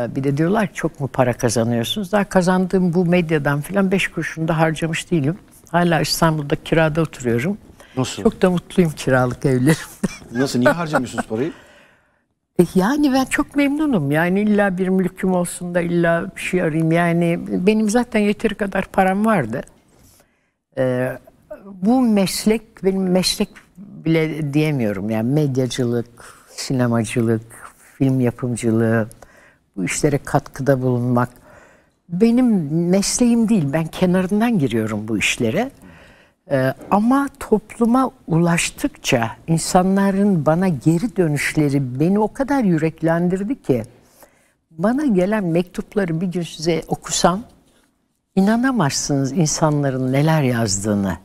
Ee, bir de diyorlar ki çok mu para kazanıyorsunuz? Daha kazandığım bu medyadan filan beş kuruşunu da harcamış değilim. Hala İstanbul'da kirada oturuyorum. Nasıl? Çok da mutluyum kiralık evlerimde. Nasıl? Niye harcamıyorsunuz parayı? E, yani ben çok memnunum. Yani illa bir mülküm olsun da illa bir şey arayayım. Yani benim zaten yeteri kadar param vardı. Ee, bu meslek, benim meslek bile diyemiyorum. Yani medyacılık, sinemacılık, film yapımcılığı, bu işlere katkıda bulunmak. Benim mesleğim değil, ben kenarından giriyorum bu işlere. Ee, ama topluma ulaştıkça insanların bana geri dönüşleri beni o kadar yüreklendirdi ki bana gelen mektupları bir gün size okusam inanamazsınız insanların neler yazdığını.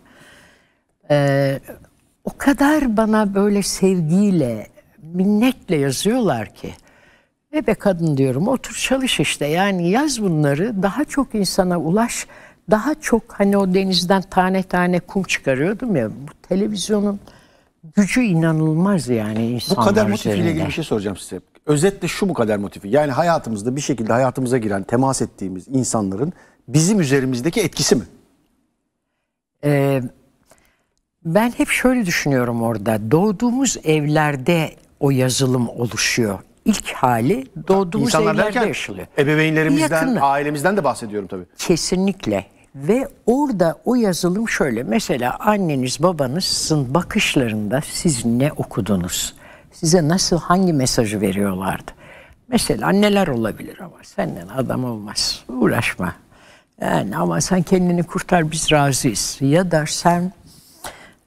Ee, o kadar bana böyle sevgiyle, minnetle yazıyorlar ki. Ve be kadın diyorum otur çalış işte yani yaz bunları daha çok insana ulaş. Daha çok hani o denizden tane tane kum çıkarıyordum ya bu televizyonun gücü inanılmaz yani insanlar Bu kader motifiyle üzerinde. ilgili bir şey soracağım size. Özetle şu bu kader motifi. Yani hayatımızda bir şekilde hayatımıza giren, temas ettiğimiz insanların bizim üzerimizdeki etkisi mi? Ee, ben hep şöyle düşünüyorum orada. Doğduğumuz evlerde o yazılım oluşuyor ilk hali doğduğumuz İnsanlar evlerde derken, yaşılıyor. Ebeveynlerimizden, Yakında. ailemizden de bahsediyorum tabii. Kesinlikle. Ve orada o yazılım şöyle. Mesela anneniz babanızın bakışlarında siz ne okudunuz? Size nasıl hangi mesajı veriyorlardı? Mesela anneler olabilir ama senden adam olmaz. Uğraşma. Yani ama sen kendini kurtar biz razıyız. Ya da sen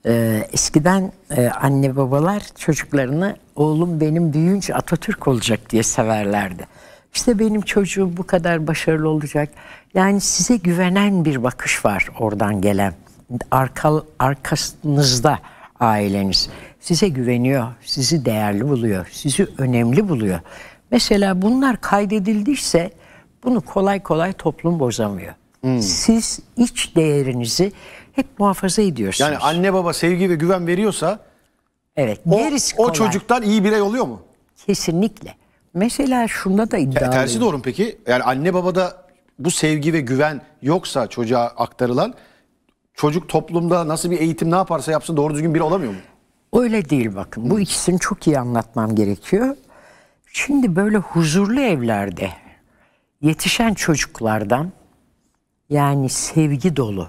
ee, eskiden e, anne babalar çocuklarını oğlum benim büyüyünce Atatürk olacak diye severlerdi. İşte benim çocuğum bu kadar başarılı olacak. Yani size güvenen bir bakış var oradan gelen. Arka, arkasınızda aileniz. Size güveniyor, sizi değerli buluyor, sizi önemli buluyor. Mesela bunlar kaydedildiyse bunu kolay kolay toplum bozamıyor. Hmm. Siz iç değerinizi hep muhafaza ediyorsunuz. Yani anne baba sevgi ve güven veriyorsa evet, o, gerisi o çocuktan iyi birey oluyor mu? Kesinlikle. Mesela şunda da iddialıyım. tersi doğru mu peki? Yani anne babada bu sevgi ve güven yoksa çocuğa aktarılan çocuk toplumda nasıl bir eğitim ne yaparsa yapsın doğru düzgün biri olamıyor mu? Öyle değil bakın. Bu hmm. ikisini çok iyi anlatmam gerekiyor. Şimdi böyle huzurlu evlerde yetişen çocuklardan yani sevgi dolu,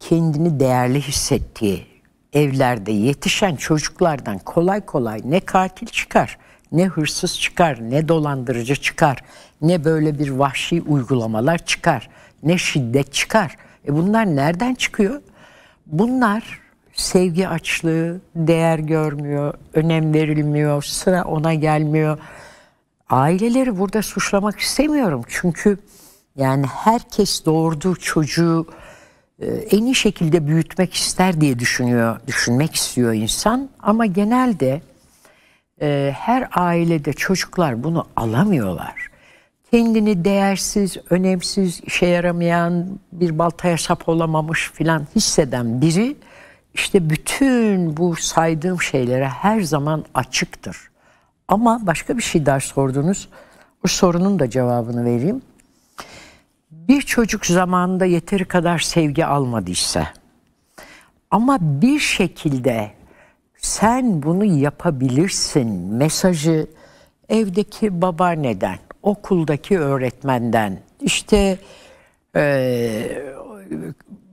kendini değerli hissettiği evlerde yetişen çocuklardan kolay kolay ne katil çıkar, ne hırsız çıkar, ne dolandırıcı çıkar, ne böyle bir vahşi uygulamalar çıkar, ne şiddet çıkar. E bunlar nereden çıkıyor? Bunlar sevgi açlığı, değer görmüyor, önem verilmiyor, sıra ona gelmiyor. Aileleri burada suçlamak istemiyorum çünkü yani herkes doğurduğu çocuğu e, en iyi şekilde büyütmek ister diye düşünüyor, düşünmek istiyor insan. Ama genelde e, her ailede çocuklar bunu alamıyorlar. Kendini değersiz, önemsiz, işe yaramayan, bir baltaya sap olamamış filan hisseden biri işte bütün bu saydığım şeylere her zaman açıktır. Ama başka bir şey daha sordunuz. O sorunun da cevabını vereyim bir çocuk zamanında yeteri kadar sevgi almadıysa ama bir şekilde sen bunu yapabilirsin mesajı evdeki babaanneden, okuldaki öğretmenden, işte e,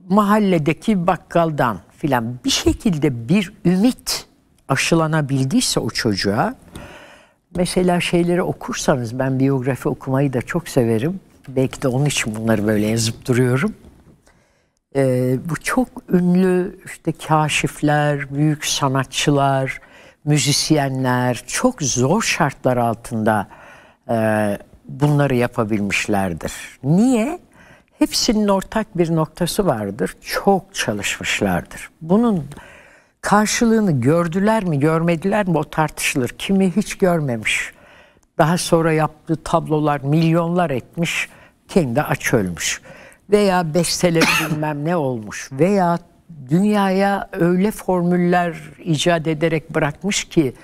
mahalledeki bakkaldan filan bir şekilde bir ümit aşılanabildiyse o çocuğa mesela şeyleri okursanız ben biyografi okumayı da çok severim. Belki de onun için bunları böyle yazıp duruyorum. Ee, bu çok ünlü işte kaşifler, büyük sanatçılar, müzisyenler çok zor şartlar altında e, bunları yapabilmişlerdir. Niye? Hepsinin ortak bir noktası vardır. Çok çalışmışlardır. Bunun karşılığını gördüler mi, görmediler mi o tartışılır. Kimi hiç görmemiş daha sonra yaptığı tablolar milyonlar etmiş, kendi aç ölmüş. Veya besteler bilmem ne olmuş. Veya dünyaya öyle formüller icat ederek bırakmış ki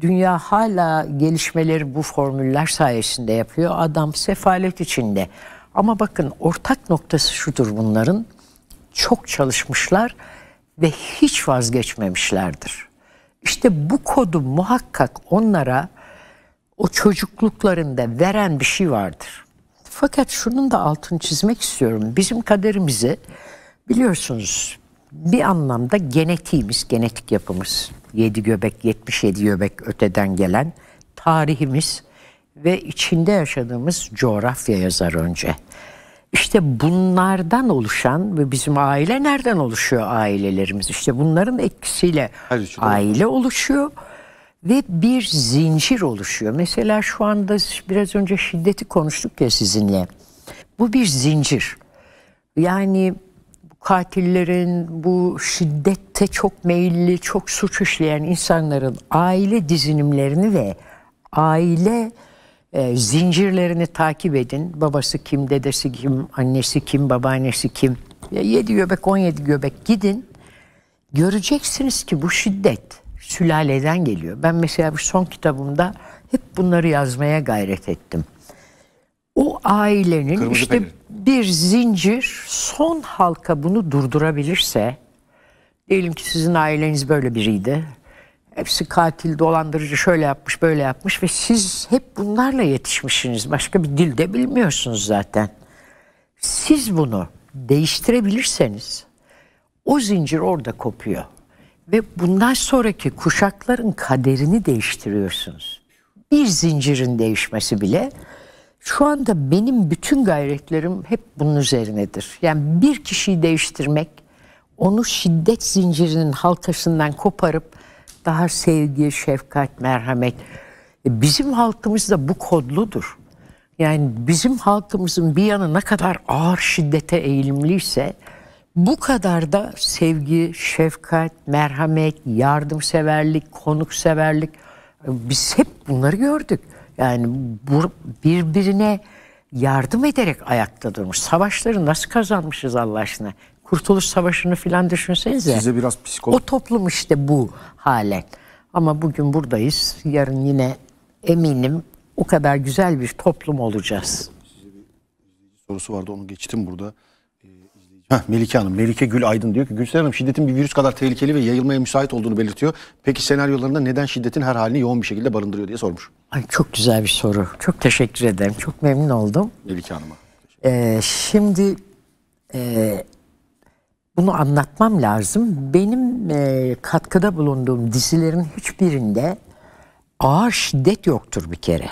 dünya hala gelişmeleri bu formüller sayesinde yapıyor. Adam sefalet içinde. Ama bakın ortak noktası şudur bunların. Çok çalışmışlar ve hiç vazgeçmemişlerdir. İşte bu kodu muhakkak onlara o çocukluklarında veren bir şey vardır. Fakat şunun da altını çizmek istiyorum. Bizim kaderimizi biliyorsunuz bir anlamda genetiğimiz, genetik yapımız, 7 göbek, 77 göbek öteden gelen tarihimiz ve içinde yaşadığımız coğrafya yazar önce. İşte bunlardan oluşan ve bizim aile nereden oluşuyor ailelerimiz? İşte bunların etkisiyle aile oluşuyor ve bir zincir oluşuyor. Mesela şu anda biraz önce şiddeti konuştuk ya sizinle. Bu bir zincir. Yani katillerin, bu şiddette çok meyilli, çok suç işleyen insanların aile dizinimlerini ve aile e, zincirlerini takip edin. Babası kim, dedesi kim, annesi kim, babaannesi kim. 7 göbek 17 göbek gidin. Göreceksiniz ki bu şiddet sülaleden geliyor. Ben mesela bu son kitabımda hep bunları yazmaya gayret ettim. O ailenin Kırmızı işte peynir. bir zincir son halka bunu durdurabilirse diyelim ki sizin aileniz böyle biriydi. Hepsi katil, dolandırıcı şöyle yapmış, böyle yapmış ve siz hep bunlarla yetişmişsiniz. Başka bir dilde bilmiyorsunuz zaten. Siz bunu değiştirebilirseniz o zincir orada kopuyor. Ve bundan sonraki kuşakların kaderini değiştiriyorsunuz. Bir zincirin değişmesi bile şu anda benim bütün gayretlerim hep bunun üzerinedir. Yani bir kişiyi değiştirmek, onu şiddet zincirinin halkasından koparıp daha sevgi, şefkat, merhamet. E, bizim halkımız da bu kodludur. Yani bizim halkımızın bir yanı ne kadar ağır şiddete eğilimliyse bu kadar da sevgi, şefkat, merhamet, yardımseverlik, konukseverlik biz hep bunları gördük. Yani bu, birbirine yardım ederek ayakta durmuş. Savaşları nasıl kazanmışız Allah aşkına? Kurtuluş Savaşı'nı filan düşünsenize. Size biraz psikolog... O toplum işte bu hale. Ama bugün buradayız. Yarın yine eminim o kadar güzel bir toplum olacağız. Size bir sorusu vardı onu geçtim burada. Heh, Melike Hanım, Melike Gül Aydın diyor ki Gülseren Hanım şiddetin bir virüs kadar tehlikeli ve yayılmaya müsait olduğunu belirtiyor. Peki senaryolarında neden şiddetin her halini yoğun bir şekilde barındırıyor diye sormuş. Ay, çok güzel bir soru. Çok teşekkür ederim. Çok memnun oldum. Melike Hanım'a. Ee, şimdi e, bunu anlatmam lazım. Benim e, katkıda bulunduğum dizilerin hiçbirinde ağır şiddet yoktur bir kere.